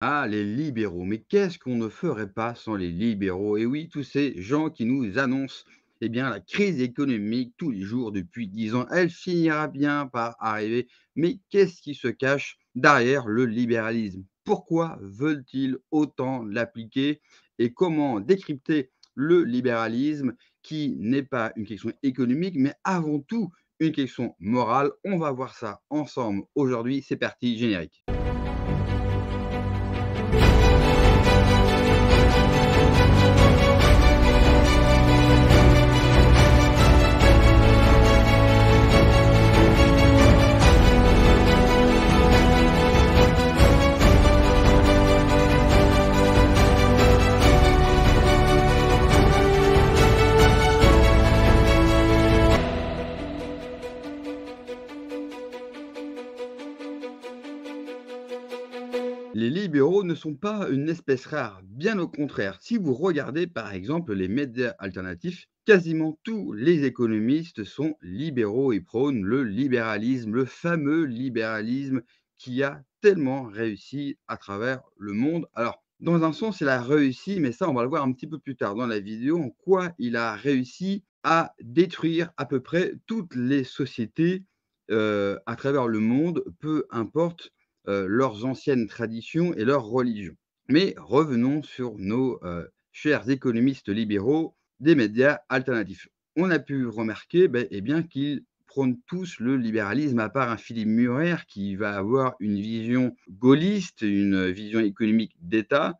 Ah, les libéraux, mais qu'est-ce qu'on ne ferait pas sans les libéraux? Et eh oui, tous ces gens qui nous annoncent, eh bien, la crise économique tous les jours depuis dix ans, elle finira bien par arriver. Mais qu'est-ce qui se cache derrière le libéralisme? Pourquoi veulent-ils autant l'appliquer? Et comment décrypter le libéralisme qui n'est pas une question économique, mais avant tout une question morale? On va voir ça ensemble aujourd'hui. C'est parti, générique. les libéraux ne sont pas une espèce rare, bien au contraire. Si vous regardez par exemple les médias alternatifs, quasiment tous les économistes sont libéraux et prônent le libéralisme, le fameux libéralisme qui a tellement réussi à travers le monde. Alors, dans un sens, il a réussi, mais ça, on va le voir un petit peu plus tard dans la vidéo, en quoi il a réussi à détruire à peu près toutes les sociétés euh, à travers le monde, peu importe euh, leurs anciennes traditions et leur religion. Mais revenons sur nos euh, chers économistes libéraux des médias alternatifs. On a pu remarquer ben, eh bien, qu'ils prônent tous le libéralisme, à part un Philippe Murer qui va avoir une vision gaulliste, une vision économique d'État.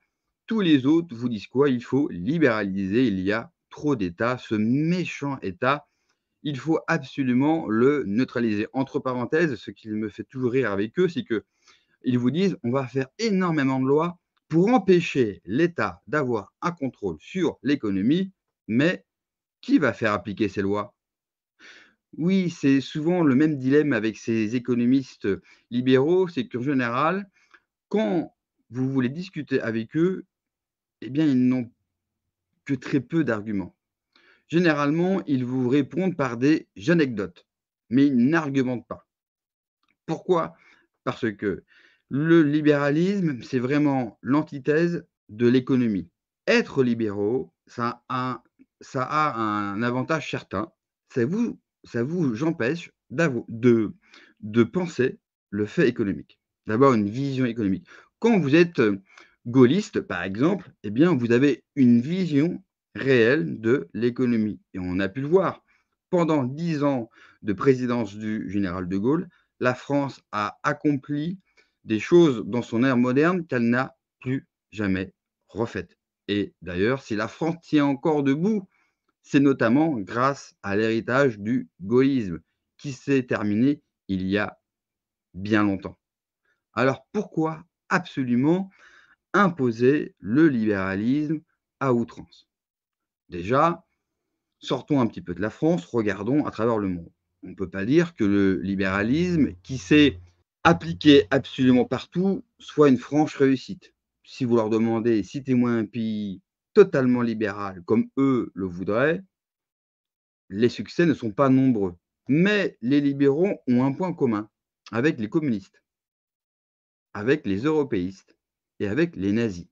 Tous les autres vous disent quoi Il faut libéraliser, il y a trop d'État, ce méchant État, il faut absolument le neutraliser. Entre parenthèses, ce qui me fait toujours rire avec eux, c'est que ils vous disent on va faire énormément de lois pour empêcher l'État d'avoir un contrôle sur l'économie, mais qui va faire appliquer ces lois Oui, c'est souvent le même dilemme avec ces économistes libéraux, c'est qu'en général, quand vous voulez discuter avec eux, eh bien, ils n'ont que très peu d'arguments. Généralement, ils vous répondent par des anecdotes, mais ils n'argumentent pas. Pourquoi Parce que le libéralisme, c'est vraiment l'antithèse de l'économie. Être libéraux, ça a, un avantage certain. Ça vous, ça vous empêche de, de penser le fait économique, d'avoir une vision économique. Quand vous êtes euh, gaulliste, par exemple, eh bien, vous avez une vision réelle de l'économie. Et on a pu le voir. Pendant dix ans de présidence du général de Gaulle, la France a accompli des choses dans son ère moderne qu'elle n'a plus jamais refaites. Et d'ailleurs, si la France tient encore debout, c'est notamment grâce à l'héritage du goïsme qui s'est terminé il y a bien longtemps. Alors pourquoi absolument imposer le libéralisme à outrance Déjà, sortons un petit peu de la France, regardons à travers le monde. On ne peut pas dire que le libéralisme, qui s'est Appliquer absolument partout soit une franche réussite. Si vous leur demandez, citez-moi un pays totalement libéral comme eux le voudraient, les succès ne sont pas nombreux. Mais les libéraux ont un point commun avec les communistes, avec les européistes et avec les nazis.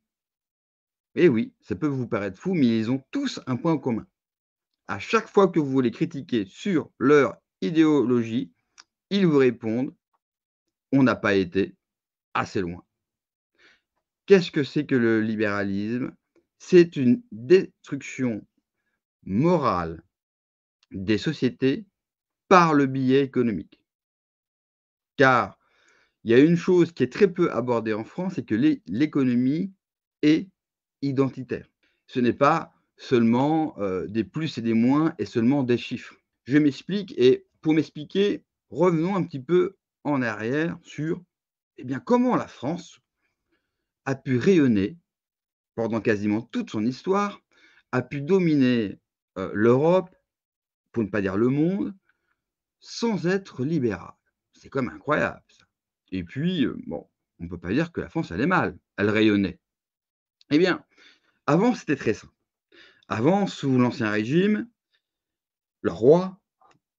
Et eh oui, ça peut vous paraître fou, mais ils ont tous un point commun. À chaque fois que vous les critiquez sur leur idéologie, ils vous répondent on n'a pas été assez loin. Qu'est-ce que c'est que le libéralisme C'est une destruction morale des sociétés par le biais économique. Car il y a une chose qui est très peu abordée en France, c'est que l'économie est identitaire. Ce n'est pas seulement euh, des plus et des moins et seulement des chiffres. Je m'explique et pour m'expliquer, revenons un petit peu en arrière sur eh bien, comment la France a pu rayonner pendant quasiment toute son histoire, a pu dominer euh, l'Europe, pour ne pas dire le monde, sans être libérale. C'est comme incroyable. Et puis, euh, bon, on peut pas dire que la France allait mal, elle rayonnait. Eh bien, avant, c'était très simple. Avant, sous l'Ancien Régime, le roi,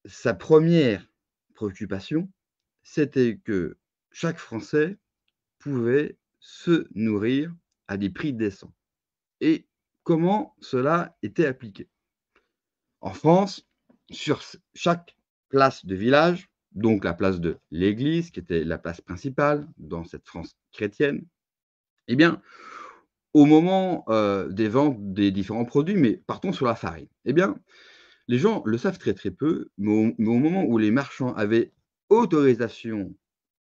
sa première préoccupation, c'était que chaque Français pouvait se nourrir à des prix décents. Et comment cela était appliqué En France, sur chaque place de village, donc la place de l'église, qui était la place principale dans cette France chrétienne, eh bien, au moment euh, des ventes des différents produits, mais partons sur la farine, eh bien, les gens le savent très très peu, mais au moment où les marchands avaient autorisation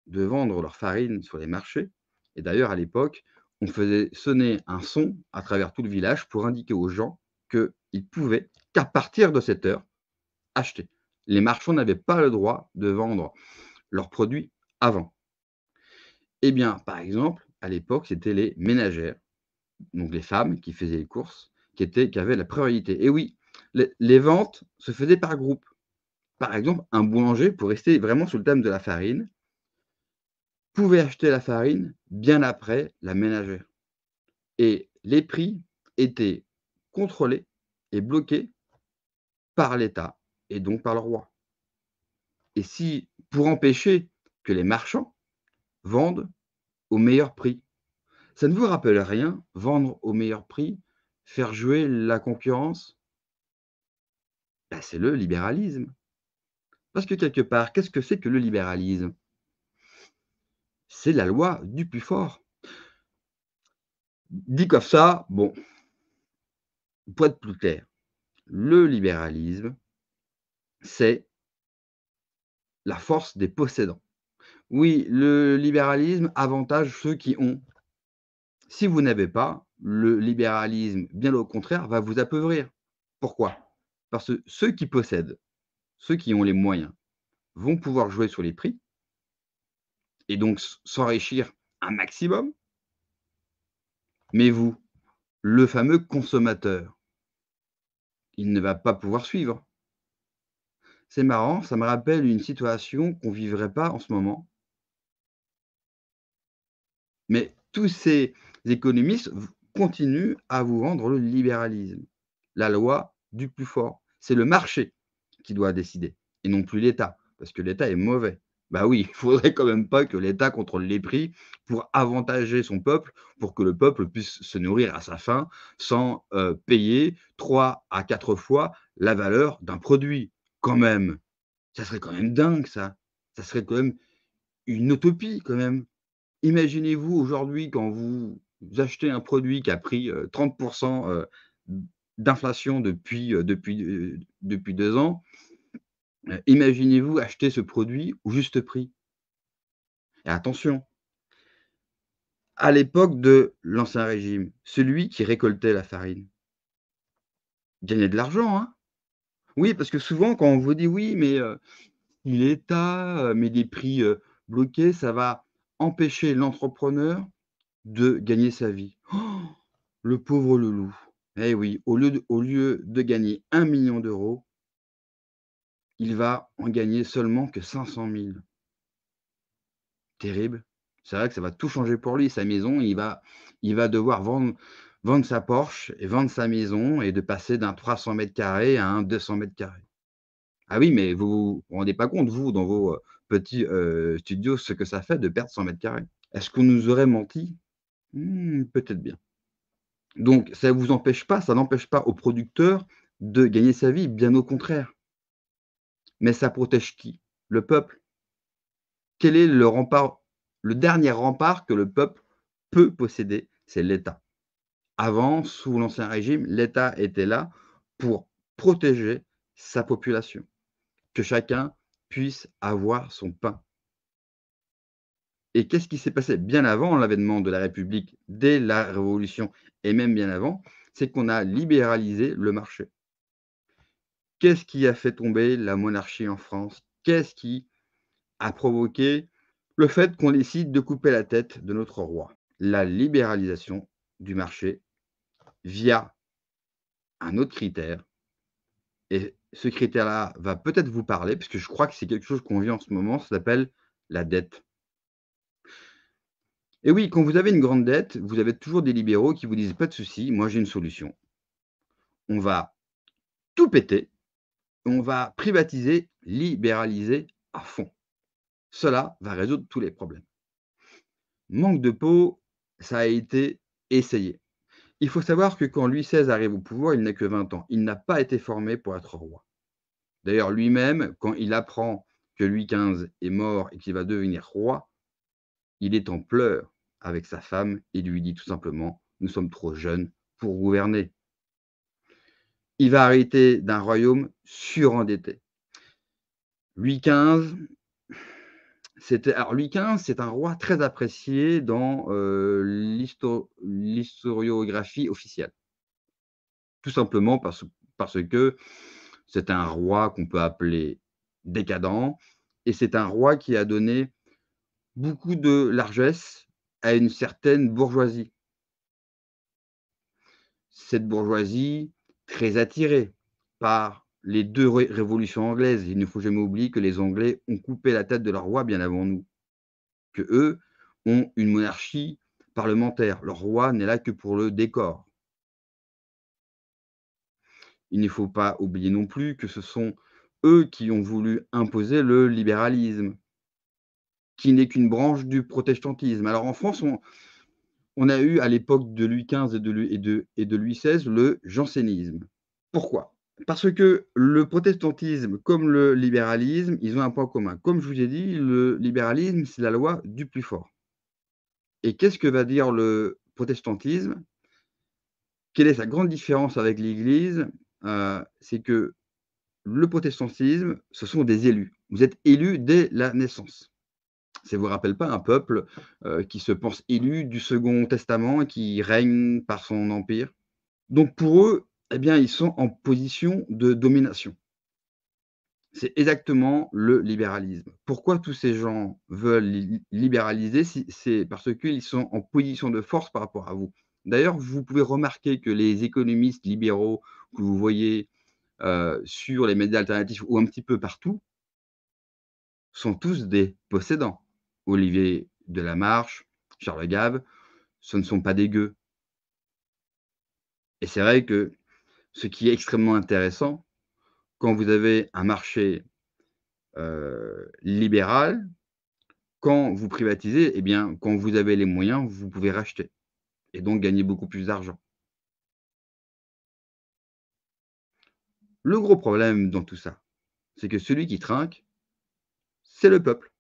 de vendre leur farine sur les marchés. Et d'ailleurs, à l'époque, on faisait sonner un son à travers tout le village pour indiquer aux gens qu'ils pouvaient, qu'à partir de cette heure, acheter. Les marchands n'avaient pas le droit de vendre leurs produits avant. Eh bien, par exemple, à l'époque, c'était les ménagères, donc les femmes qui faisaient les courses, qui, étaient, avaient la priorité. Et oui, les ventes se faisaient par groupe par exemple, un boulanger, pour rester vraiment sur le thème de la farine, pouvait acheter la farine bien après la ménagère. Et les prix étaient contrôlés et bloqués par l'État et donc par le roi. Et si, pour empêcher que les marchands vendent au meilleur prix, ça ne vous rappelle rien, vendre au meilleur prix, faire jouer la concurrence ben, C'est le libéralisme. Parce que quelque part, qu'est-ce que c'est que le libéralisme C'est la loi du plus fort. Dit comme ça, bon, pour être plus clair, le libéralisme, c'est la force des possédants. Oui, le libéralisme avantage ceux qui ont. Si vous n'avez pas, le libéralisme, bien au contraire, va vous appauvrir. Pourquoi Parce que ceux qui possèdent ceux qui ont les moyens vont pouvoir jouer sur les prix et donc s'enrichir un maximum. Mais vous, le fameux consommateur, il ne va pas pouvoir suivre. C'est marrant, ça me rappelle une situation qu'on ne vivrait pas en ce moment. Mais tous ces économistes continuent à vous vendre le libéralisme, la loi du plus fort. C'est le marché qui doit décider et non plus l'État, parce que l'État est mauvais. Bah oui, il faudrait quand même pas que l'État contrôle les prix pour avantager son peuple, pour que le peuple puisse se nourrir à sa faim sans euh, payer trois à quatre fois la valeur d'un produit. Quand même, ça serait quand même dingue ça. Ça serait quand même une utopie quand même. Imaginez-vous aujourd'hui quand vous achetez un produit qui a pris 30% euh, euh, d'inflation depuis, depuis, depuis deux ans, euh, imaginez-vous acheter ce produit au juste prix. Et attention, à l'époque de l'Ancien Régime, celui qui récoltait la farine gagnait de l'argent. Hein oui, parce que souvent, quand on vous dit oui, mais euh, est l'État euh, mais des prix bloqués, ça va empêcher l'entrepreneur de gagner sa vie. Oh, le pauvre loulou. Eh oui, au lieu de, gagner un million d'euros, il va en gagner seulement que 500 000. Terrible. C'est vrai que ça va tout changer pour lui. Sa maison, il va, il va devoir vendre, vendre sa Porsche et vendre sa maison et de passer d'un 300 mètres carrés à un 200 mètres carrés. Ah oui, mais vous vous rendez pas compte, vous, dans vos euh, petits euh, studios, ce que ça fait de perdre 100 mètres carrés. Est-ce qu'on nous aurait menti hmm, Peut-être bien. Donc, ça ne vous empêche pas, ça n'empêche pas au producteur de gagner sa vie, bien au contraire. Mais ça protège qui Le peuple. Quel est le rempart, le dernier rempart que le peuple peut posséder C'est l'État. Avant, sous l'Ancien Régime, l'État était là pour protéger sa population, que chacun puisse avoir son pain. Et qu'est-ce qui s'est passé bien avant l'avènement de la République, dès la Révolution et même bien avant C'est qu'on a libéralisé le marché. Qu'est-ce qui a fait tomber la monarchie en France Qu'est-ce qui a provoqué le fait qu'on décide de couper la tête de notre roi La libéralisation du marché via un autre critère. Et ce critère-là va peut-être vous parler, puisque je crois que c'est quelque chose qu'on vit en ce moment, ça s'appelle la dette. Et oui, quand vous avez une grande dette, vous avez toujours des libéraux qui vous disent pas de souci, moi j'ai une solution. On va tout péter on va privatiser, libéraliser à fond. Cela va résoudre tous les problèmes. Manque de peau, ça a été essayé. Il faut savoir que quand Louis XVI arrive au pouvoir, il n'a que 20 ans. Il n'a pas été formé pour être roi. D'ailleurs, lui-même, quand il apprend que Louis XV est mort et qu'il va devenir roi, il est en pleurs avec sa femme et lui dit tout simplement Nous sommes trop jeunes pour gouverner il va arrêter d'un royaume surendetté. Louis XV, c'était, Louis c'est un roi très apprécié dans euh, l'historiographie officielle. Tout simplement parce, parce que c'est un roi qu'on peut appeler décadent, et c'est un roi qui a donné beaucoup de largesse à une certaine bourgeoisie. Cette bourgeoisie très attirés par les deux révolutions anglaises. Il ne faut jamais oublier que les Anglais ont coupé la tête de leur roi bien avant nous, que eux ont une monarchie parlementaire. Leur roi n'est là que pour le décor. Il ne faut pas oublier non plus que ce sont eux qui ont voulu imposer le libéralisme, qui n'est qu'une branche du protestantisme. Alors en France, on, on a eu à l'époque de Louis XV et de, Louis, XVI le jansénisme. Pourquoi Parce que le protestantisme comme le libéralisme, ils ont un point commun. Comme je vous ai dit, le libéralisme, c'est la loi du plus fort. Et qu'est-ce que va dire le protestantisme Quelle est sa grande différence avec l'Église euh, C'est que le protestantisme, ce sont des élus. Vous êtes élus dès la naissance. Ça ne vous rappelle pas un peuple euh, qui se pense élu du Second Testament et qui règne par son empire Donc pour eux, eh bien, ils sont en position de domination. C'est exactement le libéralisme. Pourquoi tous ces gens veulent libéraliser C'est parce qu'ils sont en position de force par rapport à vous. D'ailleurs, vous pouvez remarquer que les économistes libéraux que vous voyez euh, sur les médias alternatifs ou un petit peu partout sont tous des possédants. Olivier Delamarche, Charles Gave, ce ne sont pas des gueux. Et c'est vrai que ce qui est extrêmement intéressant, quand vous avez un marché euh, libéral, quand vous privatisez, eh bien, quand vous avez les moyens, vous pouvez racheter et donc gagner beaucoup plus d'argent. Le gros problème dans tout ça, c'est que celui qui trinque, c'est le peuple.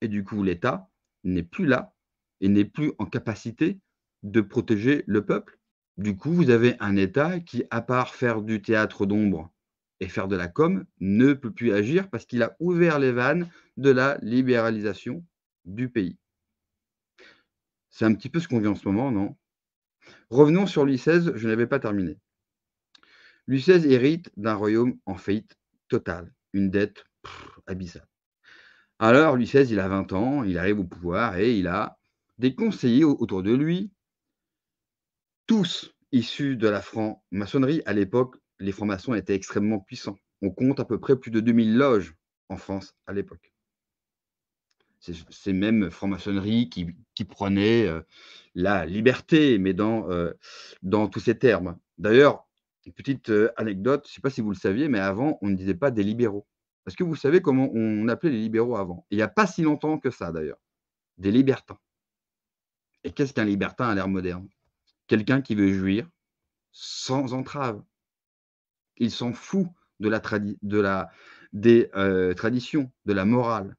Et du coup, l'État n'est plus là et n'est plus en capacité de protéger le peuple. Du coup, vous avez un État qui, à part faire du théâtre d'ombre et faire de la com, ne peut plus agir parce qu'il a ouvert les vannes de la libéralisation du pays. C'est un petit peu ce qu'on vit en ce moment, non Revenons sur Louis XVI, je n'avais pas terminé. Louis XVI hérite d'un royaume en faillite totale, une dette abyssale. Alors, Louis XVI, il a 20 ans, il arrive au pouvoir et il a des conseillers autour de lui, tous issus de la franc-maçonnerie. À l'époque, les francs-maçons étaient extrêmement puissants. On compte à peu près plus de 2000 loges en France à l'époque. Ces mêmes francs-maçonneries qui, qui prenaient euh, la liberté, mais dans, euh, dans tous ces termes. D'ailleurs, petite euh, anecdote, je ne sais pas si vous le saviez, mais avant, on ne disait pas des libéraux. Parce que vous savez comment on appelait les libéraux avant. Il n'y a pas si longtemps que ça, d'ailleurs. Des libertins. Et qu'est-ce qu'un libertin à l'ère moderne Quelqu'un qui veut jouir sans entrave. Il s'en fout de la, de des euh, traditions, de la morale.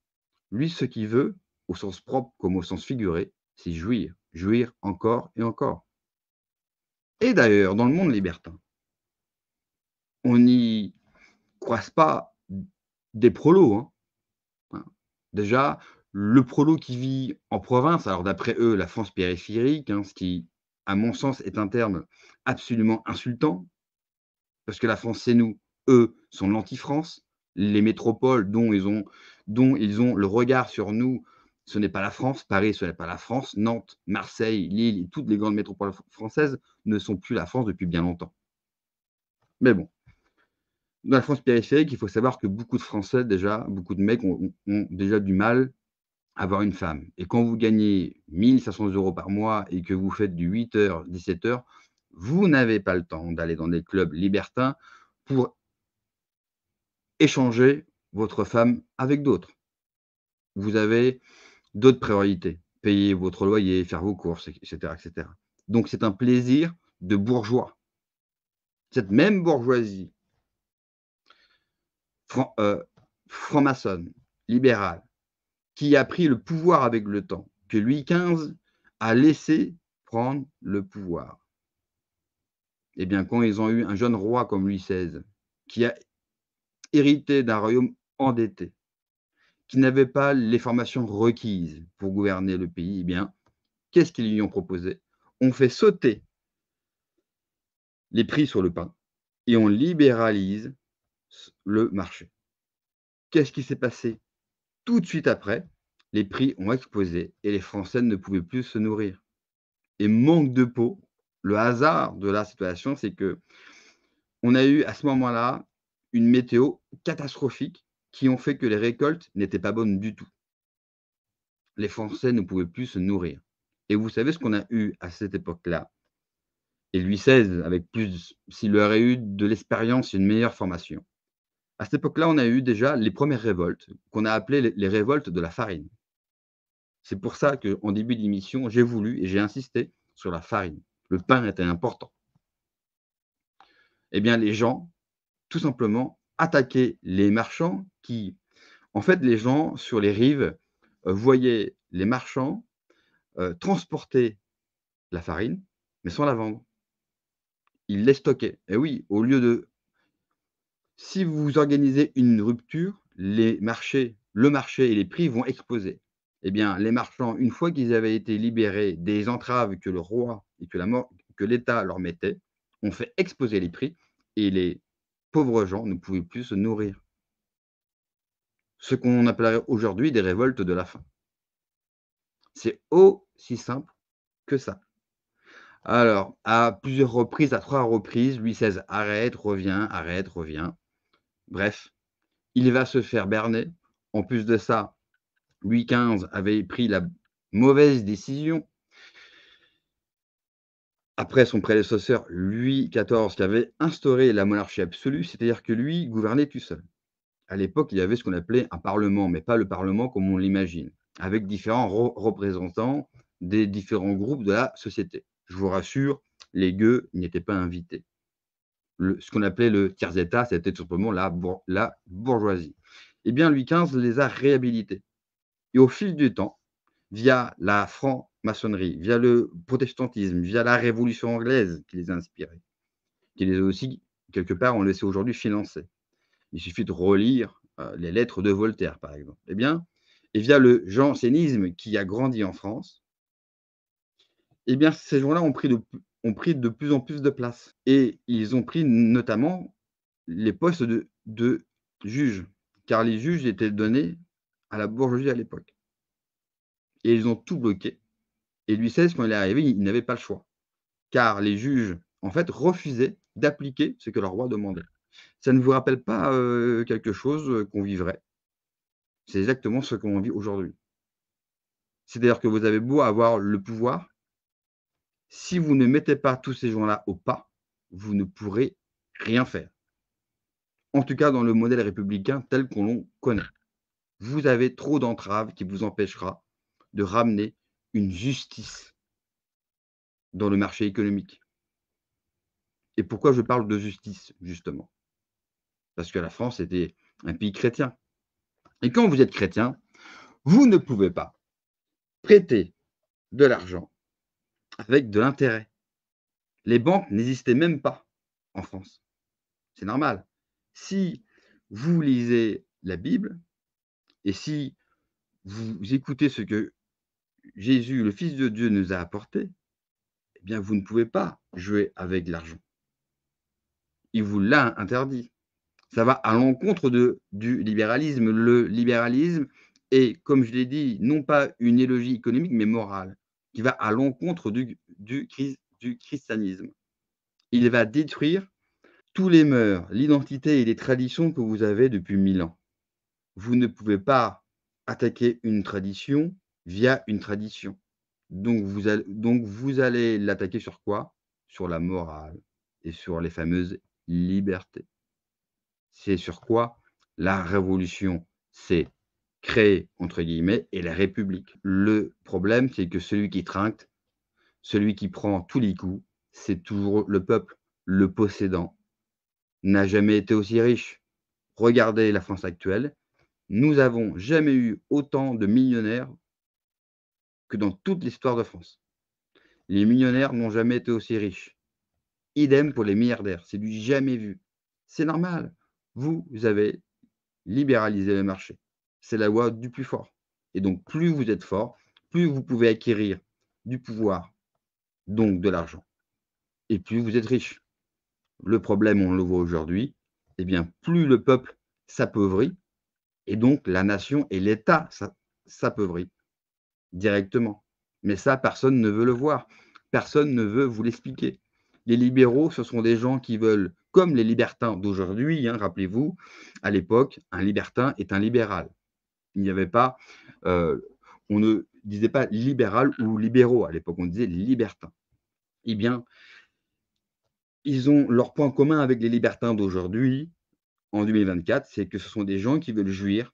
Lui, ce qu'il veut, au sens propre comme au sens figuré, c'est jouir, jouir encore et encore. Et d'ailleurs, dans le monde libertin, on n'y croise pas des prolos. Hein. déjà, le prolo qui vit en province, alors d'après eux, la France périphérique, hein, ce qui, à mon sens, est un terme absolument insultant, parce que la France, c'est nous, eux sont l'anti-France, les métropoles dont ils, ont, dont ils ont le regard sur nous, ce n'est pas la France, Paris, ce n'est pas la France, Nantes, Marseille, Lille, toutes les grandes métropoles françaises ne sont plus la France depuis bien longtemps. Mais bon, dans la France périphérique, il faut savoir que beaucoup de Français, déjà, beaucoup de mecs ont, déjà du mal à avoir une femme. Et quand vous gagnez 1500 euros par mois et que vous faites du 8h, 17h, vous n'avez pas le temps d'aller dans des clubs libertins pour échanger votre femme avec d'autres. Vous avez d'autres priorités, payer votre loyer, faire vos courses, etc. etc. Donc c'est un plaisir de bourgeois. Cette même bourgeoisie euh, franc, maçonne libéral qui a pris le pouvoir avec le temps, que Louis XV a laissé prendre le pouvoir. Eh bien, quand ils ont eu un jeune roi comme Louis XVI, qui a hérité d'un royaume endetté, qui n'avait pas les formations requises pour gouverner le pays, eh bien, qu'est-ce qu'ils lui ont proposé On fait sauter les prix sur le pain et on libéralise le marché. Qu'est-ce qui s'est passé Tout de suite après, les prix ont explosé et les Français ne pouvaient plus se nourrir. Et manque de peau, le hasard de la situation, c'est que on a eu à ce moment-là une météo catastrophique qui ont fait que les récoltes n'étaient pas bonnes du tout. Les Français ne pouvaient plus se nourrir. Et vous savez ce qu'on a eu à cette époque-là Et Louis XVI, avec plus, s'il aurait eu de l'expérience et une meilleure formation, à cette époque-là, on a eu déjà les premières révoltes, qu'on a appelées les, révoltes de la farine. C'est pour ça qu'en début d'émission, j'ai voulu et j'ai insisté sur la farine. Le pain était important. Eh bien, les gens, tout simplement, attaquaient les marchands qui, en fait, les gens sur les rives euh, voyaient les marchands euh, transporter la farine, mais sans la vendre. Ils les stockaient. Et eh oui, au lieu de si vous organisez une rupture, les marchés, le marché et les prix vont exploser. Eh bien, les marchands, une fois qu'ils avaient été libérés des entraves que le roi et que l'État leur mettait, ont fait exploser les prix et les pauvres gens ne pouvaient plus se nourrir. Ce qu'on appellerait aujourd'hui des révoltes de la faim. C'est aussi simple que ça. Alors, à plusieurs reprises, à trois reprises, Louis XVI arrête, revient, arrête, revient. Bref, il va se faire berner. En plus de ça, Louis XV avait pris la mauvaise décision. Après son prédécesseur, Louis XIV, qui avait instauré la monarchie absolue, c'est-à-dire que lui gouvernait tout seul. À l'époque, il y avait ce qu'on appelait un parlement, mais pas le parlement comme on l'imagine, avec différents représentants des différents groupes de la société. Je vous rassure, les gueux n'étaient pas invités ce qu'on appelait le tiers état, c'était tout simplement la, bourgeoisie. Eh bien, Louis XV les a réhabilités. Et au fil du temps, via la franc-maçonnerie, via le protestantisme, via la révolution anglaise qui les a inspirés, qui les a aussi, quelque part, ont laissé aujourd'hui, financer. Il suffit de relire euh, les lettres de Voltaire, par exemple. Eh bien, et via le jansénisme qui a grandi en France, eh bien, ces gens-là ont pris de, pris de plus en plus de place. Et ils ont pris notamment les postes de, de juges, car les juges étaient donnés à la bourgeoisie à l'époque. Et ils ont tout bloqué. Et Louis XVI, quand il est arrivé, il n'avait pas le choix, car les juges, en fait, refusaient d'appliquer ce que leur roi demandait. Ça ne vous rappelle pas euh, quelque chose euh, qu'on vivrait C'est exactement ce qu'on vit aujourd'hui. cest d'ailleurs dire que vous avez beau avoir le pouvoir, si vous ne mettez pas tous ces gens-là au pas, vous ne pourrez rien faire. En tout cas, dans le modèle républicain tel qu'on le connaît. Vous avez trop d'entraves qui vous empêchera de ramener une justice dans le marché économique. Et pourquoi je parle de justice, justement Parce que la France était un pays chrétien. Et quand vous êtes chrétien, vous ne pouvez pas prêter de l'argent avec de l'intérêt. Les banques n'existaient même pas en France. C'est normal. Si vous lisez la Bible et si vous écoutez ce que Jésus, le Fils de Dieu, nous a apporté, eh bien, vous ne pouvez pas jouer avec l'argent. Il vous l'a interdit. Ça va à l'encontre du libéralisme. Le libéralisme est, comme je l'ai dit, non pas une élogie économique, mais morale qui va à l'encontre du, du, du christianisme. Il va détruire tous les mœurs, l'identité et les traditions que vous avez depuis mille ans. Vous ne pouvez pas attaquer une tradition via une tradition. Donc vous allez, donc vous allez l'attaquer sur quoi Sur la morale et sur les fameuses libertés. C'est sur quoi la révolution s'est créé, entre guillemets, est la République. Le problème, c'est que celui qui trinque, celui qui prend tous les coups, c'est toujours le peuple, le possédant, n'a jamais été aussi riche. Regardez la France actuelle, nous avons jamais eu autant de millionnaires que dans toute l'histoire de France. Les millionnaires n'ont jamais été aussi riches. Idem pour les milliardaires, c'est du jamais vu. C'est normal. vous avez libéralisé le marché c'est la loi du plus fort. Et donc, plus vous êtes fort, plus vous pouvez acquérir du pouvoir, donc de l'argent, et plus vous êtes riche. Le problème, on le voit aujourd'hui, eh bien, plus le peuple s'appauvrit, et donc la nation et l'État s'appauvrit directement. Mais ça, personne ne veut le voir. Personne ne veut vous l'expliquer. Les libéraux, ce sont des gens qui veulent, comme les libertins d'aujourd'hui, hein, rappelez-vous, à l'époque, un libertin est un libéral. Il n'y avait pas, euh, on ne disait pas libéral ou libéraux à l'époque, on disait libertin. Eh bien, ils ont leur point commun avec les libertins d'aujourd'hui, en 2024, c'est que ce sont des gens qui veulent jouir,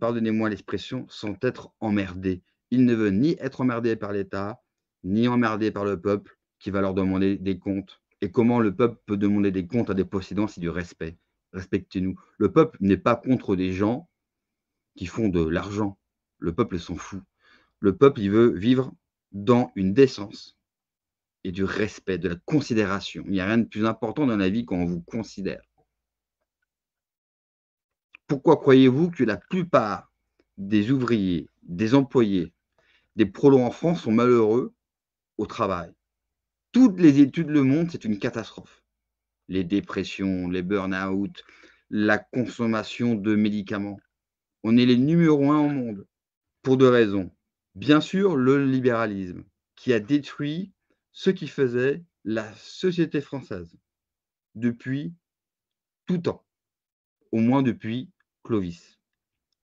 pardonnez-moi l'expression, sans être emmerdés. Ils ne veulent ni être emmerdés par l'État, ni emmerdés par le peuple qui va leur demander des comptes. Et comment le peuple peut demander des comptes à des possédants, et du respect. Respectez-nous. Le peuple n'est pas contre des gens qui font de l'argent. Le peuple s'en fout. Le peuple, il veut vivre dans une décence et du respect, de la considération. Il n'y a rien de plus important dans la vie qu'on vous considère. Pourquoi croyez-vous que la plupart des ouvriers, des employés, des prolos en France sont malheureux au travail Toutes les études le montrent, c'est une catastrophe. Les dépressions, les burn-out, la consommation de médicaments. On est les numéro un au monde pour deux raisons. Bien sûr, le libéralisme qui a détruit ce qui faisait la société française depuis tout temps, au moins depuis Clovis,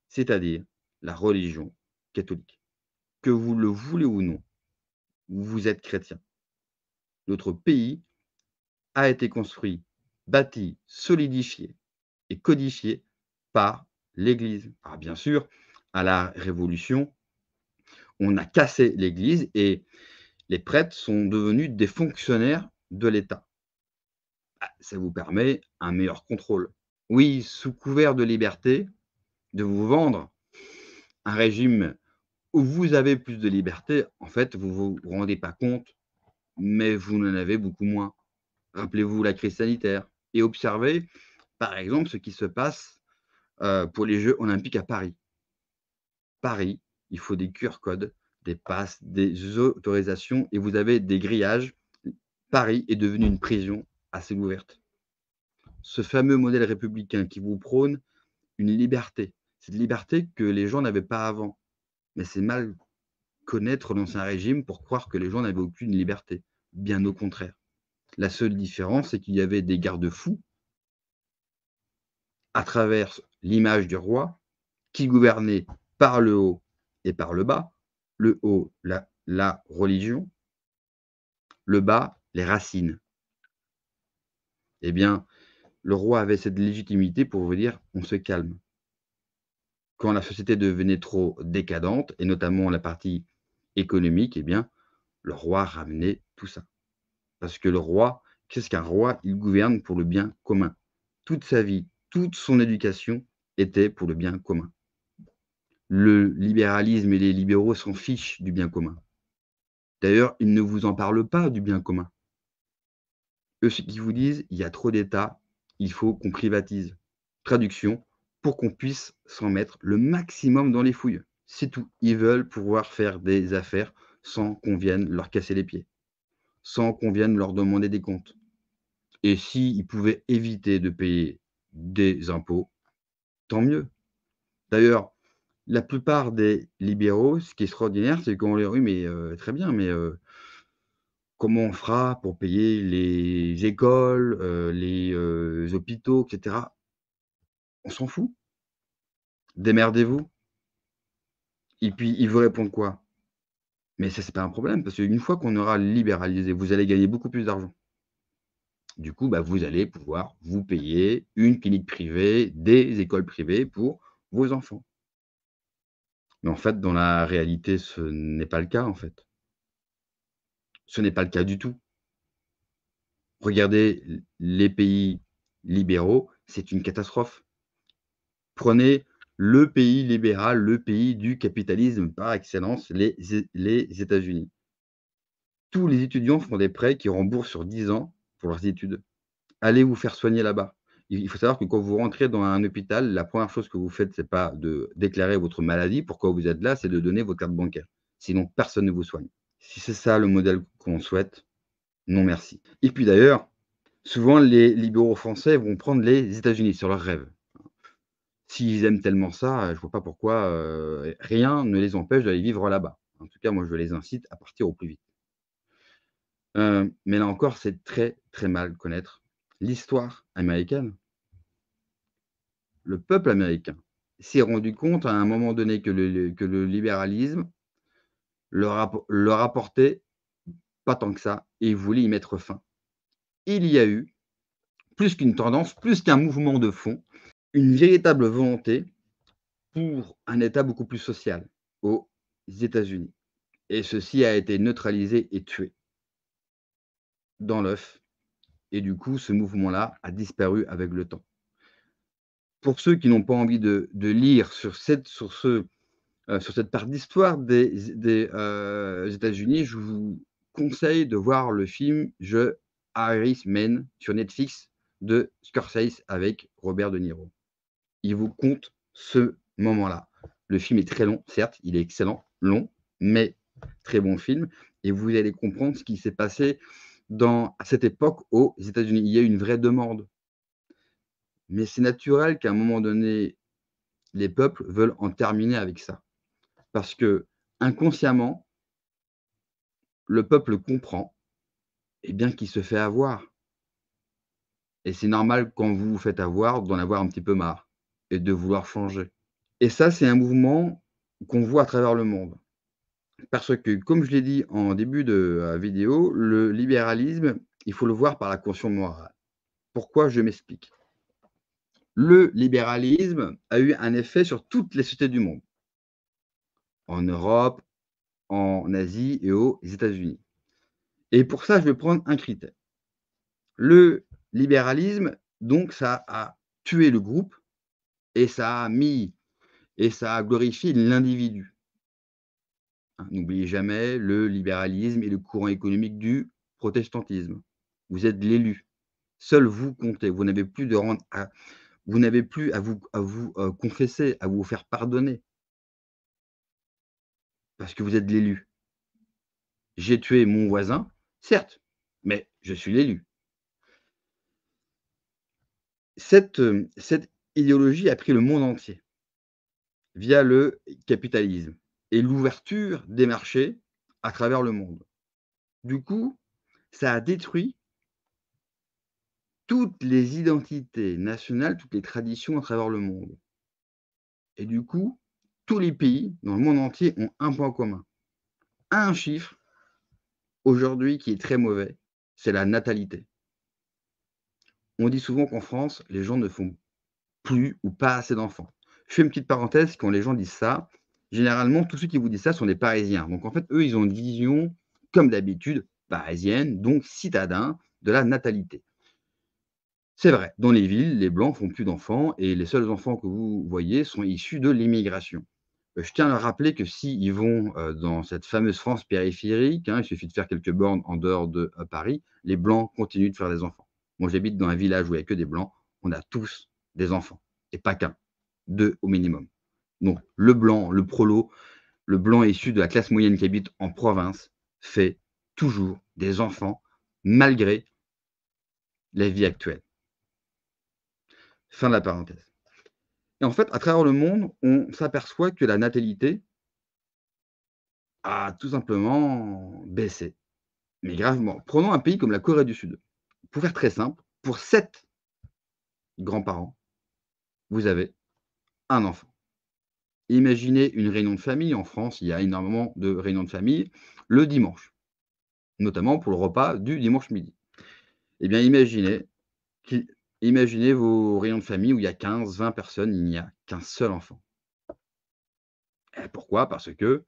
c'est-à-dire la religion catholique. Que vous le voulez ou non, vous êtes chrétien. Notre pays a été construit, bâti, solidifié et codifié par l'Église. Ah, bien sûr, à la Révolution, on a cassé l'Église et les prêtres sont devenus des fonctionnaires de l'État. Ah, ça vous permet un meilleur contrôle. Oui, sous couvert de liberté, de vous vendre un régime où vous avez plus de liberté, en fait, vous ne vous rendez pas compte, mais vous n'en avez beaucoup moins. Rappelez-vous la crise sanitaire et observez, par exemple, ce qui se passe euh, pour les Jeux olympiques à Paris. Paris, il faut des QR codes, des passes, des autorisations et vous avez des grillages. Paris est devenu une prison assez ouverte. Ce fameux modèle républicain qui vous prône une liberté, cette liberté que les gens n'avaient pas avant. Mais c'est mal connaître l'ancien régime pour croire que les gens n'avaient aucune liberté. Bien au contraire. La seule différence, c'est qu'il y avait des garde-fous à travers l'image du roi, qui gouvernait par le haut et par le bas, le haut, la, religion, le bas, les racines. Eh bien, le roi avait cette légitimité pour vous dire, on se calme. Quand la société devenait trop décadente, et notamment la partie économique, eh bien, le roi ramenait tout ça. Parce que le roi, qu'est-ce qu'un roi Il gouverne pour le bien commun. Toute sa vie, toute son éducation était pour le bien commun. Le libéralisme et les libéraux s'en fichent du bien commun. D'ailleurs, ils ne vous en parlent pas du bien commun. Eux, ceux qui vous disent, il y a trop d'États, il faut qu'on privatise. Traduction, pour qu'on puisse s'en mettre le maximum dans les fouilles. C'est tout. Ils veulent pouvoir faire des affaires sans qu'on vienne leur casser les pieds, sans qu'on vienne leur demander des comptes. Et s'ils pouvaient éviter de payer des impôts, tant mieux. D'ailleurs, la plupart des libéraux, ce qui est extraordinaire, c'est qu'on leur dit, mais euh, très bien, mais euh, comment on fera pour payer les écoles, euh, les hôpitaux, etc. On s'en fout. Démerdez-vous. Et puis, ils vous répondent quoi Mais ça, n'est pas un problème, parce qu'une fois qu'on aura libéralisé, vous allez gagner beaucoup plus d'argent du coup, bah, vous allez pouvoir vous payer une clinique privée, des écoles privées pour vos enfants. Mais en fait, dans la réalité, ce n'est pas le cas, en fait. Ce n'est pas le cas du tout. Regardez les pays libéraux, c'est une catastrophe. Prenez le pays libéral, le pays du capitalisme par excellence, les, les États-Unis. Tous les étudiants font des prêts qui remboursent sur 10 ans leurs études. Allez vous faire soigner là-bas. Il faut savoir que quand vous rentrez dans un hôpital, la première chose que vous faites, c'est pas de déclarer votre maladie, pourquoi vous êtes là, c'est de donner votre carte bancaire. Sinon, personne ne vous soigne. Si c'est ça le modèle qu'on souhaite, non merci. Et puis d'ailleurs, souvent les libéraux français vont prendre les États-Unis sur leurs rêves. S'ils aiment tellement ça, euh, je ne vois pas pourquoi euh, rien ne les empêche d'aller vivre là-bas. En tout cas, moi, je les incite à partir au plus vite. Euh, mais là encore, c'est très très mal connaître l'histoire américaine. Le peuple américain s'est rendu compte à un moment donné que le, libéralisme leur, apportait pas tant que ça et voulait y mettre fin. Il y a eu, plus qu'une tendance, plus qu'un mouvement de fond, une véritable volonté pour un État beaucoup plus social aux États-Unis. Et ceci a été neutralisé et tué dans l'œuf et du coup, ce mouvement-là a disparu avec le temps. Pour ceux qui n'ont pas envie de, lire sur cette, sur euh, part d'histoire des, euh, États-Unis, je vous conseille de voir le film Je Harris Men sur Netflix de Scorsese avec Robert De Niro. Il vous compte ce moment-là. Le film est très long, certes, il est excellent, long, mais très bon film. Et vous allez comprendre ce qui s'est passé dans, cette époque aux États-Unis. Il y a une vraie demande. Mais c'est naturel qu'à un moment donné, les peuples veulent en terminer avec ça. Parce que inconsciemment, le peuple comprend bien qu'il se fait avoir. Et c'est normal quand vous vous faites avoir d'en avoir un petit peu marre et de vouloir changer. Et ça, c'est un mouvement qu'on voit à travers le monde parce que, comme je l'ai dit en début de euh, vidéo, le libéralisme, il faut le voir par la conscience morale. Pourquoi je m'explique Le libéralisme a eu un effet sur toutes les sociétés du monde, en Europe, en Asie et aux États-Unis. Et pour ça, je vais prendre un critère. Le libéralisme, donc, ça a tué le groupe et ça a mis et ça a glorifié l'individu. Hein. N'oubliez jamais le libéralisme et le courant économique du protestantisme. Vous êtes l'élu. Seul vous comptez. Vous n'avez plus de rendre à, vous n'avez plus à vous, à vous euh, confesser, à vous faire pardonner. Parce que vous êtes l'élu. J'ai tué mon voisin, certes, mais je suis l'élu. cette euh, idéologie a pris le monde entier via le capitalisme et l'ouverture des marchés à travers le monde. Du coup, ça a détruit toutes les identités nationales, toutes les traditions à travers le monde. Et du coup, tous les pays dans le monde entier ont un point commun. Un chiffre, aujourd'hui, qui est très mauvais, c'est la natalité. On dit souvent qu'en France, les gens ne font plus ou pas assez d'enfants. Je fais une petite parenthèse, quand les gens disent ça, Généralement, tous ceux qui vous disent ça sont des Parisiens. Donc en fait, eux, ils ont une vision, comme d'habitude, parisienne, donc citadin, de la natalité. C'est vrai, dans les villes, les Blancs font plus d'enfants et les seuls enfants que vous voyez sont issus de l'immigration. Euh, je tiens à rappeler que s'ils vont euh, dans cette fameuse France périphérique, hein, il suffit de faire quelques bornes en dehors de euh, Paris, les Blancs continuent de faire des enfants. Moi, j'habite dans un village où il n'y a que des Blancs. On a tous des enfants, et pas qu'un, deux au minimum. Donc, le blanc, le prolo, le blanc issu de la classe moyenne qui habite en province fait toujours des enfants malgré la vie actuelle. Fin de la parenthèse. Et en fait, à travers le monde, on s'aperçoit que la natalité a tout simplement baissé. Mais gravement. Prenons un pays comme la Corée du Sud. Pour faire très simple, pour sept grands-parents, vous avez un enfant imaginez une réunion de famille. En France, il y a énormément de réunions de famille le dimanche, notamment pour le repas du dimanche midi. Eh bien, imaginez, imaginez vos réunions de famille où il y a 15, 20 personnes, il n'y a qu'un seul enfant. Eh, pourquoi Parce que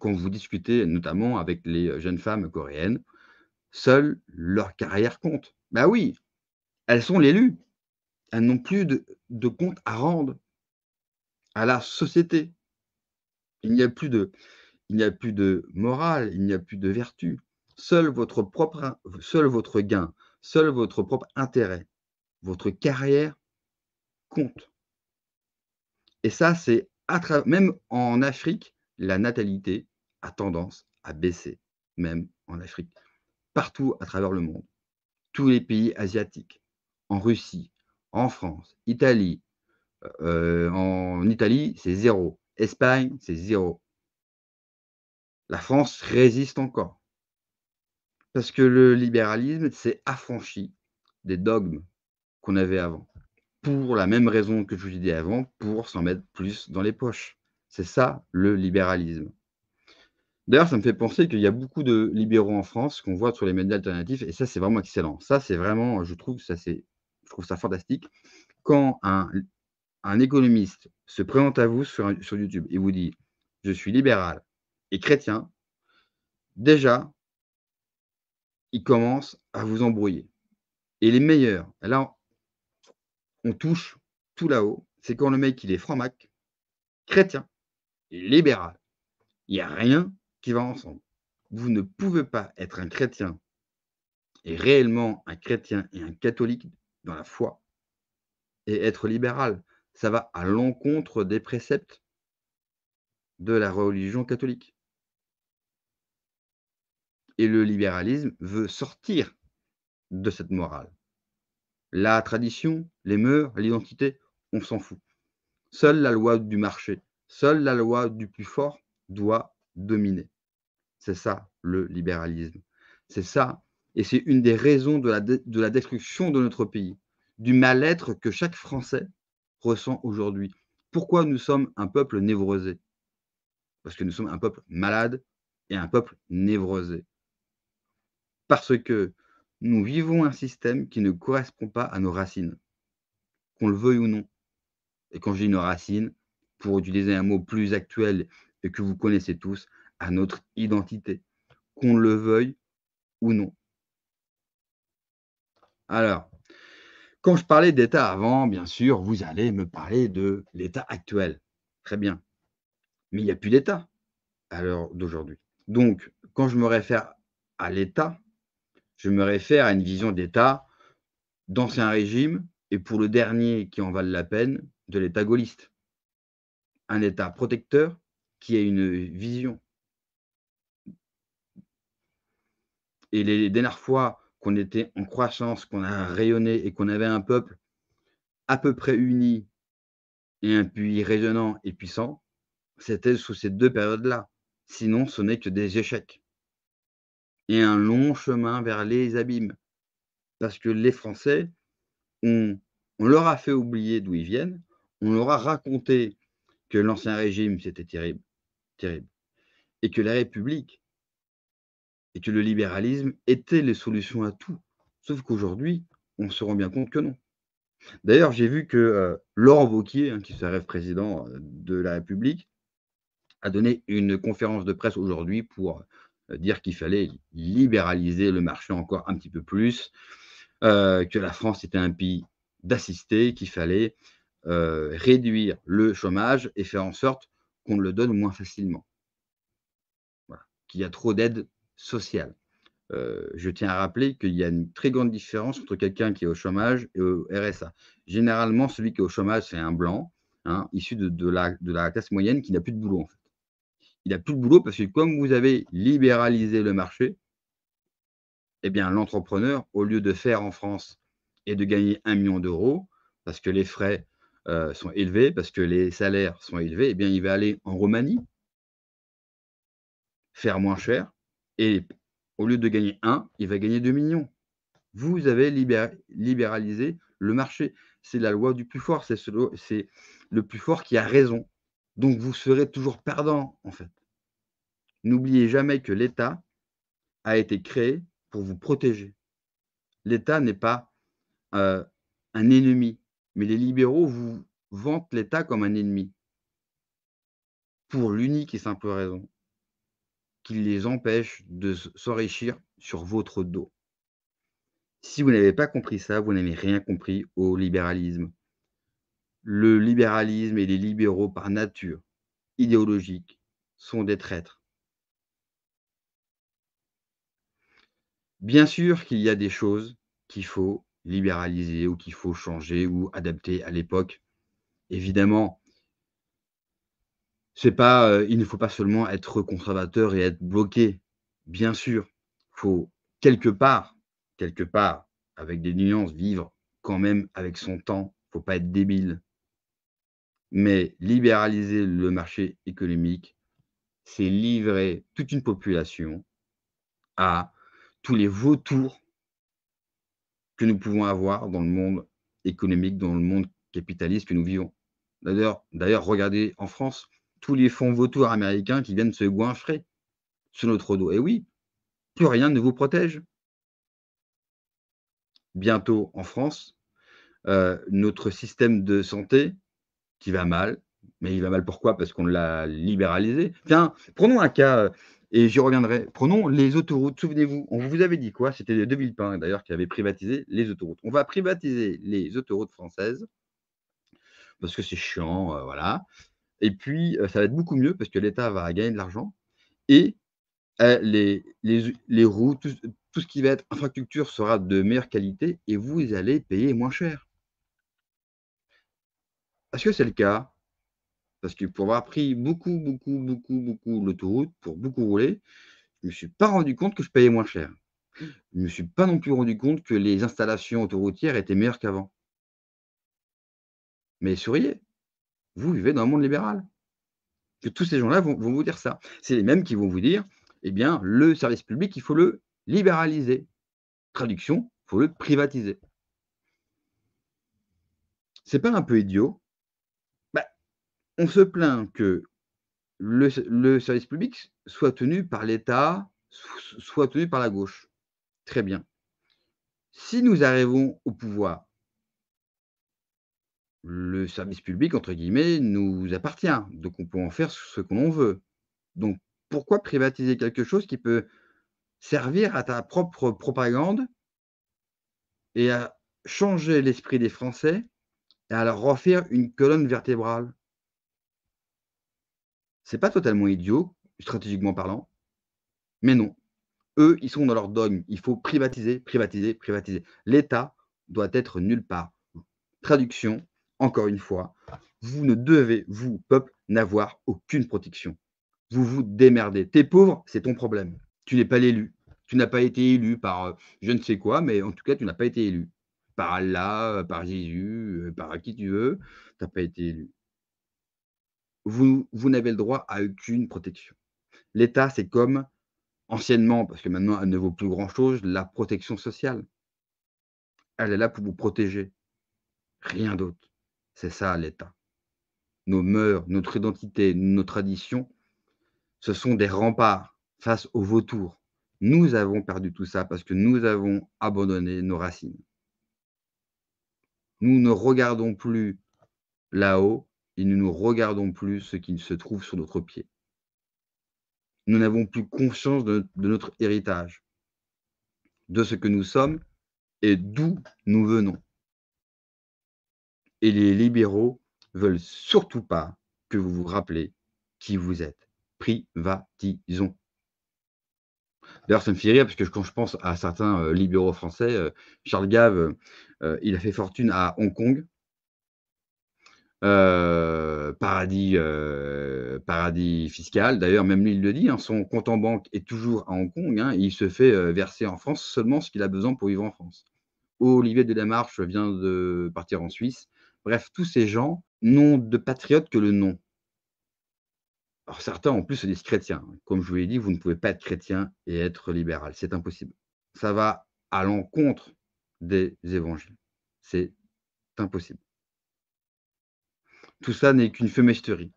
quand vous discutez notamment avec les jeunes femmes coréennes, seule leur carrière compte. Ben bah oui, elles sont l'élu. Elles n'ont plus de compte à rendre à la société. Il n'y a plus de, il n'y a plus de morale, il n'y a plus de vertu. Seul votre propre, seul votre gain, seul votre propre intérêt, votre carrière compte. Et ça, c'est même en Afrique, la natalité a tendance à baisser, même en Afrique, partout à travers le monde, tous les pays asiatiques, en Russie, en France, Italie, euh, en Italie, c'est zéro. Espagne, c'est zéro. La France résiste encore. Parce que le libéralisme s'est affranchi des dogmes qu'on avait avant. Pour la même raison que je vous disais avant, pour s'en mettre plus dans les poches. C'est ça le libéralisme. D'ailleurs, ça me fait penser qu'il y a beaucoup de libéraux en France qu'on voit sur les médias alternatifs, et ça, c'est vraiment excellent. Ça, c'est vraiment, je trouve ça, je trouve ça fantastique. Quand un un économiste se présente à vous sur, YouTube et vous dit Je suis libéral et chrétien, déjà, il commence à vous embrouiller. Et les meilleurs, alors, on, touche tout là-haut, c'est quand le mec, il est franc-mac, chrétien et libéral. Il n'y a rien qui va ensemble. Vous ne pouvez pas être un chrétien et réellement un chrétien et un catholique dans la foi et être libéral ça va à l'encontre des préceptes de la religion catholique. Et le libéralisme veut sortir de cette morale. La tradition, les mœurs, l'identité, on s'en fout. Seule la loi du marché, seule la loi du plus fort doit dominer. C'est ça le libéralisme. C'est ça, et c'est une des raisons de la, la destruction de notre pays, du mal-être que chaque Français ressent aujourd'hui. Pourquoi nous sommes un peuple névrosé Parce que nous sommes un peuple malade et un peuple névrosé. Parce que nous vivons un système qui ne correspond pas à nos racines, qu'on le veuille ou non. Et quand j'ai dis nos racines, pour utiliser un mot plus actuel et que vous connaissez tous, à notre identité, qu'on le veuille ou non. Alors, quand je parlais d'état avant, bien sûr, vous allez me parler de l'état actuel. Très bien. Mais il n'y a plus d'état à l'heure d'aujourd'hui. Donc, quand je me réfère à l'état, je me réfère à une vision d'état d'ancien régime et pour le dernier qui en valent la peine, de l'état gaulliste. Un état protecteur qui a une vision. Et les dernières fois qu'on était en croissance, qu'on a rayonné et qu'on avait un peuple à peu près uni et un puits résonnant et puissant, c'était sous ces deux périodes-là. Sinon, ce n'est que des échecs et un long chemin vers les abîmes. Parce que les Français, on, on leur a fait oublier d'où ils viennent, on leur a raconté que l'ancien régime, c'était terrible, terrible, et que la République, et que le libéralisme était les solutions à tout. Sauf qu'aujourd'hui, on se rend bien compte que non. D'ailleurs, j'ai vu que euh, Laurent hein, qui se président euh, de la République, a donné une conférence de presse aujourd'hui pour euh, dire qu'il fallait libéraliser le marché encore un petit peu plus, que la France était un pays d'assister, qu'il fallait réduire le chômage et faire en sorte qu'on le donne moins facilement. Qu'il y a trop d'aides Social. Euh, je tiens à rappeler qu'il y a une très grande différence entre quelqu'un qui est au chômage et au RSA. Généralement, celui qui est au chômage, c'est un blanc, hein, issu de, la, classe moyenne, qui n'a plus de boulot en fait. Il n'a plus de boulot parce que comme vous avez libéralisé le marché, eh bien l'entrepreneur, au lieu de faire en France et de gagner un million d'euros, parce que les frais euh, sont élevés, parce que les salaires sont élevés, eh bien il va aller en Roumanie, faire moins cher, et au lieu de gagner un, il va gagner 2 millions. Vous avez libéralisé le marché. C'est la loi du plus fort. C'est le plus fort qui a raison. Donc vous serez toujours perdant, en fait. N'oubliez jamais que l'État a été créé pour vous protéger. L'État n'est pas euh, un ennemi, mais les libéraux vous vantent l'État comme un ennemi. Pour l'unique et simple raison qui les empêche de s'enrichir sur votre dos. Si vous n'avez pas compris ça, vous n'avez rien compris au libéralisme. Le libéralisme et les libéraux par nature idéologiques, sont des traîtres. Bien sûr qu'il y a des choses qu'il faut libéraliser ou qu'il faut changer ou adapter à l'époque. Évidemment, c'est pas, il ne faut pas seulement être conservateur et être bloqué. Bien sûr, faut quelque part, quelque part, avec des nuances, vivre quand même avec son temps. Faut pas être débile. Mais libéraliser le marché économique, c'est livrer toute une population à tous les vautours que nous pouvons avoir dans le monde économique, dans le monde capitaliste que nous vivons. D'ailleurs, regardez en France, tous les fonds vautours américains qui viennent se goinfrer sur notre dos. Et oui, plus rien ne vous protège. Bientôt en France, euh, notre système de santé qui va mal, mais il va mal pourquoi Parce qu'on l'a libéralisé. Tiens, prenons un cas, euh, et j'y reviendrai. Prenons les autoroutes. Souvenez-vous, on vous avait dit quoi C'était De Villepin, d'ailleurs, qui avait privatisé les autoroutes. On va privatiser les autoroutes françaises, parce que c'est chiant, euh, voilà. Et puis, euh, ça va être beaucoup mieux parce que l'État va gagner de l'argent et euh, les, routes, tout, ce qui va être infrastructure sera de meilleure qualité et vous allez payer moins cher. Est-ce que c'est le cas Parce que pour avoir pris beaucoup, beaucoup, beaucoup, beaucoup l'autoroute, pour beaucoup rouler, je ne me suis pas rendu compte que je payais moins cher. Je ne me suis pas non plus rendu compte que les installations autoroutières étaient meilleures qu'avant. Mais souriez, vous vivez dans un monde libéral. Que tous ces gens-là vont, vous dire ça. C'est les mêmes qui vont vous dire, eh bien, le service public, il faut le libéraliser. Traduction, il faut le privatiser. C'est pas un peu idiot bah, On se plaint que le, le service public soit tenu par l'État, soit tenu par la gauche. Très bien. Si nous arrivons au pouvoir, le service public, entre guillemets, nous appartient. Donc on peut en faire ce qu'on veut. Donc pourquoi privatiser quelque chose qui peut servir à ta propre propagande et à changer l'esprit des Français et à leur refaire une colonne vertébrale C'est pas totalement idiot, stratégiquement parlant, mais non. Eux, ils sont dans leur dogme. Il faut privatiser, privatiser, privatiser. L'État doit être nulle part. Traduction, encore une fois, vous ne devez, vous, peuple, n'avoir aucune protection. Vous vous démerdez. T'es pauvre, c'est ton problème. Tu n'es pas l'élu. Tu n'as pas été élu par euh, je ne sais quoi, mais en tout cas, tu n'as pas été élu. Par Allah, euh, par Jésus, euh, par qui tu veux, tu n'as pas été élu. Vous, vous n'avez le droit à aucune protection. L'État, c'est comme anciennement, parce que maintenant, elle ne vaut plus grand-chose, la protection sociale. Elle est là pour vous protéger. Rien d'autre. C'est ça l'État. Nos mœurs, notre identité, nos traditions, ce sont des remparts face aux vautours. Nous avons perdu tout ça parce que nous avons abandonné nos racines. Nous ne regardons plus là-haut et nous ne regardons plus ce qui se trouve sur notre pied. Nous n'avons plus conscience de notre héritage, de ce que nous sommes et d'où nous venons. Et les libéraux veulent surtout pas que vous vous rappelez qui vous êtes. Privatisons. D'ailleurs, ça me fait rire parce que quand je pense à certains euh, libéraux français, euh, Charles Gave, euh, il a fait fortune à Hong Kong. paradis, fiscal. D'ailleurs, même lui, il le dit, hein, son compte en banque est toujours à Hong Kong. Hein. il se fait verser en France seulement ce qu'il a besoin pour vivre en France. Olivier Delamarche vient de partir en Suisse. Bref, tous ces gens n'ont de patriote que le nom. Alors certains en plus se disent chrétiens. Comme je vous l'ai dit, vous ne pouvez pas être chrétien et être libéral. C'est impossible. Ça va à l'encontre des évangiles. C'est impossible. Tout ça n'est qu'une femesterie.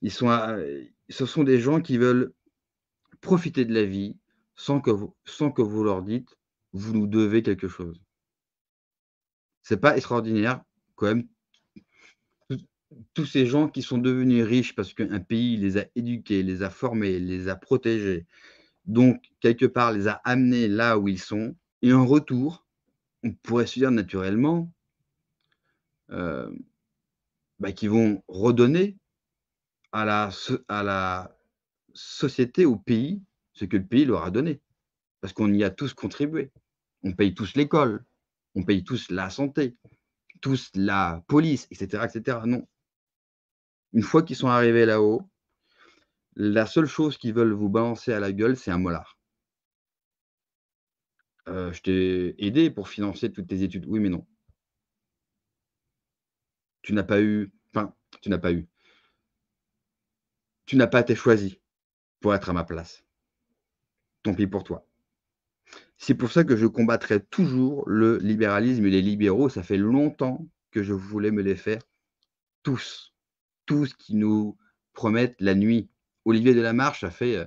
Ils sont, euh, ce sont des gens qui veulent profiter de la vie sans que sans que vous leur dites, vous nous devez quelque chose c'est pas extraordinaire quand même tous ces gens qui sont devenus riches parce qu'un pays les a éduqués, les a formés, les a protégés, donc quelque part les a amenés là où ils sont, et en retour, on pourrait se dire naturellement euh, bah, qu'ils vont redonner à la, à la société, au pays, ce que le pays leur a donné. Parce qu'on y a tous contribué. On paye tous l'école, on paye tous la santé, tous la police, etc. etc. Non. Une fois qu'ils sont arrivés là-haut, la seule chose qu'ils veulent vous balancer à la gueule, c'est un molar. Euh, je t'ai aidé pour financer toutes tes études. Oui, mais non. Tu n'as pas eu. Enfin, tu n'as pas eu. Tu n'as pas été choisi pour être à ma place. Tant pis pour toi. C'est pour ça que je combattrai toujours le libéralisme et les libéraux. Ça fait longtemps que je voulais me les faire tous. Tous qui nous promettent la nuit. Olivier Delamarche a fait, euh,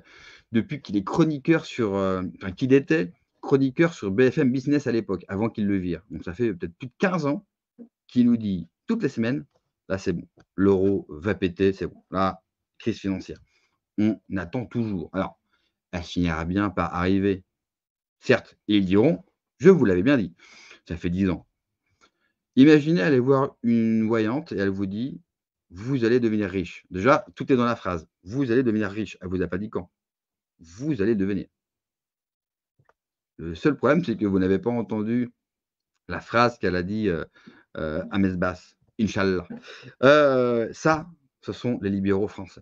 depuis qu'il est chroniqueur sur. Euh, qu'il était chroniqueur sur BFM Business à l'époque, avant qu'il le vire. Donc ça fait peut-être plus de 15 ans qu'il nous dit toutes les semaines là, c'est bon. L'euro va péter, c'est bon. Là, crise financière. On attend toujours. Alors, elle finira bien par arriver. Certes, ils diront, je vous l'avais bien dit, ça fait dix ans. Imaginez aller voir une voyante et elle vous dit, vous allez devenir riche. Déjà, tout est dans la phrase, vous allez devenir riche. Elle ne vous a pas dit quand. Vous allez devenir. Le seul problème, c'est que vous n'avez pas entendu la phrase qu'elle a dit euh, à euh, Mesbass, Inch'Allah. Euh, ça, ce sont les libéraux français,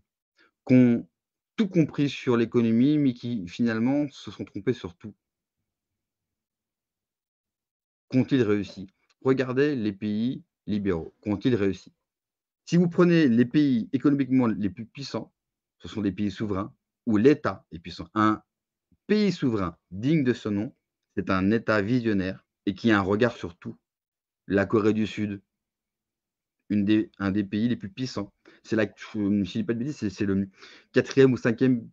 qui ont tout compris sur l'économie, mais qui finalement se sont trompés sur tout qu'ont-ils réussi Regardez les pays libéraux, qu'ont-ils réussi Si vous prenez les pays économiquement les plus puissants, ce sont des pays souverains où l'État est puissant. Un pays souverain digne de ce nom, c'est un État visionnaire et qui a un regard sur tout. La Corée du Sud, un des pays les plus puissants. C'est la, je ne pas de c'est, le quatrième ou cinquième,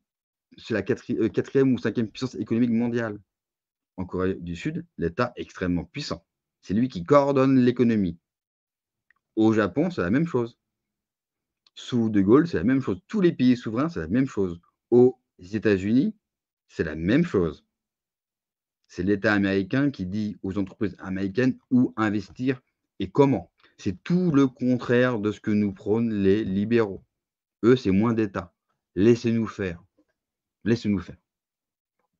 la euh, quatrième ou cinquième puissance économique mondiale en Corée du Sud l'État extrêmement puissant. C'est lui qui coordonne l'économie. Au Japon, c'est la même chose. Sous De Gaulle, c'est la même chose. Tous les pays souverains, c'est la même chose. Aux États-Unis, c'est la même chose. C'est l'État américain qui dit aux entreprises américaines où investir et comment. C'est tout le contraire de ce que nous prônent les libéraux. Eux, c'est moins d'État. Laissez-nous faire. Laissez-nous faire.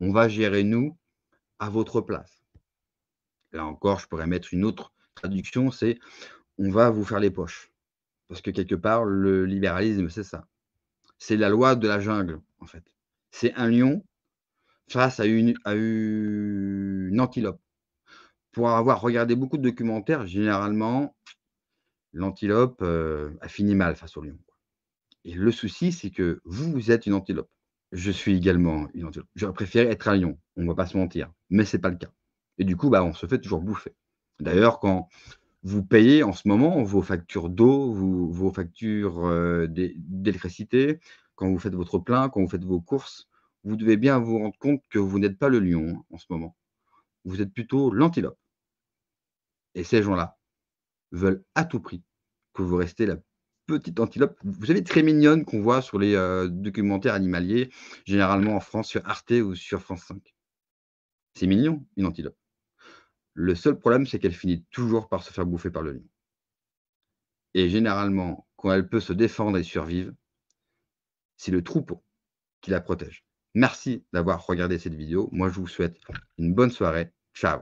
On va gérer, nous, à votre place. Là encore, je pourrais mettre une autre traduction, c'est on va vous faire les poches. Parce que quelque part, le libéralisme, c'est ça. C'est la loi de la jungle, en fait. C'est un lion face à une, antilope. Pour avoir regardé beaucoup de documentaires, généralement, l'antilope euh, a fini mal face au lion. Et le souci, c'est que vous, vous êtes une antilope. Je suis également une antilope. J'aurais préféré être un lion. On ne va pas se mentir. Mais ce n'est pas le cas. Et du coup, bah, on se fait toujours bouffer. D'ailleurs, quand vous payez en ce moment vos factures d'eau, vos, factures euh, d'électricité, quand vous faites votre plein, quand vous faites vos courses, vous devez bien vous rendre compte que vous n'êtes pas le lion hein, en ce moment. Vous êtes plutôt l'antilope. Et ces gens-là veulent à tout prix que vous restez la petite antilope, vous savez, très mignonne qu'on voit sur les euh, documentaires animaliers, généralement en France, sur Arte ou sur France 5. C'est mignon, une antilope. Le seul problème, c'est qu'elle finit toujours par se faire bouffer par le lion. Et généralement, quand elle peut se défendre et survivre, c'est le troupeau qui la protège. Merci d'avoir regardé cette vidéo. Moi, je vous souhaite une bonne soirée. Ciao.